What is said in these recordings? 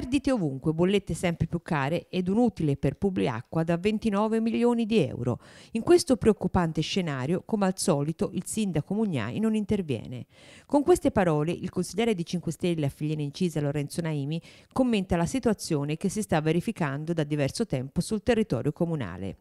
Perdite ovunque, bollette sempre più care ed un utile per Publiacqua da 29 milioni di euro. In questo preoccupante scenario, come al solito, il sindaco Mugnai non interviene. Con queste parole, il consigliere di 5 Stelle a Filiene Incisa Lorenzo Naimi commenta la situazione che si sta verificando da diverso tempo sul territorio comunale.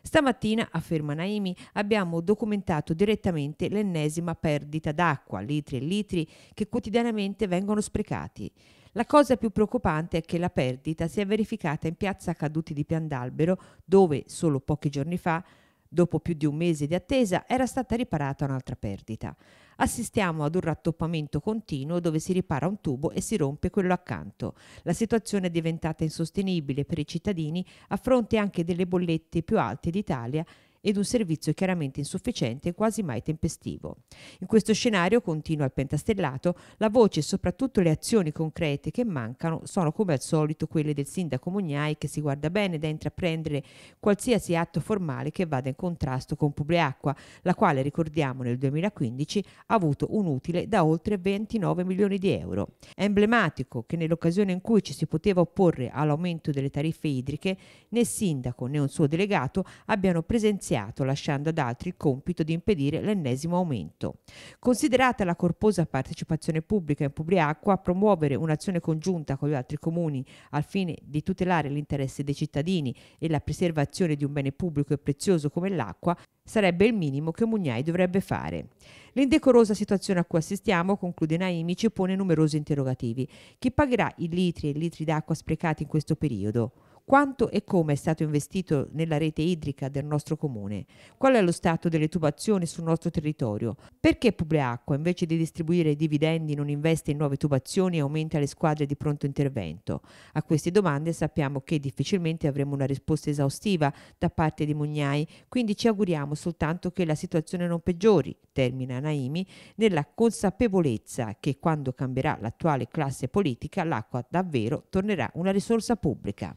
Stamattina, afferma Naimi, abbiamo documentato direttamente l'ennesima perdita d'acqua, litri e litri, che quotidianamente vengono sprecati. La cosa più preoccupante è che la perdita si è verificata in piazza Caduti di Piandalbero, dove solo pochi giorni fa Dopo più di un mese di attesa era stata riparata un'altra perdita. Assistiamo ad un rattoppamento continuo dove si ripara un tubo e si rompe quello accanto. La situazione è diventata insostenibile per i cittadini a fronte anche delle bollette più alte d'Italia ed un servizio chiaramente insufficiente e quasi mai tempestivo. In questo scenario, continua il pentastellato, la voce e soprattutto le azioni concrete che mancano sono come al solito quelle del sindaco Mugnai che si guarda bene da intraprendere qualsiasi atto formale che vada in contrasto con Publiacqua, la quale, ricordiamo, nel 2015 ha avuto un utile da oltre 29 milioni di euro. È emblematico che nell'occasione in cui ci si poteva opporre all'aumento delle tariffe idriche, né sindaco né un suo delegato abbiano presenziato iniziato, lasciando ad altri il compito di impedire l'ennesimo aumento. Considerata la corposa partecipazione pubblica in Publiacqua, promuovere un'azione congiunta con gli altri comuni al fine di tutelare l'interesse dei cittadini e la preservazione di un bene pubblico e prezioso come l'acqua sarebbe il minimo che Mugnai dovrebbe fare. L'indecorosa situazione a cui assistiamo, conclude Naimi, ci pone numerosi interrogativi. Chi pagherà i litri e i litri d'acqua sprecati in questo periodo? Quanto e come è stato investito nella rete idrica del nostro comune? Qual è lo stato delle tubazioni sul nostro territorio? Perché Publiacqua, invece di distribuire i dividendi, non investe in nuove tubazioni e aumenta le squadre di pronto intervento? A queste domande sappiamo che difficilmente avremo una risposta esaustiva da parte di Mugnai, quindi ci auguriamo soltanto che la situazione non peggiori, termina Naimi, nella consapevolezza che quando cambierà l'attuale classe politica l'acqua davvero tornerà una risorsa pubblica.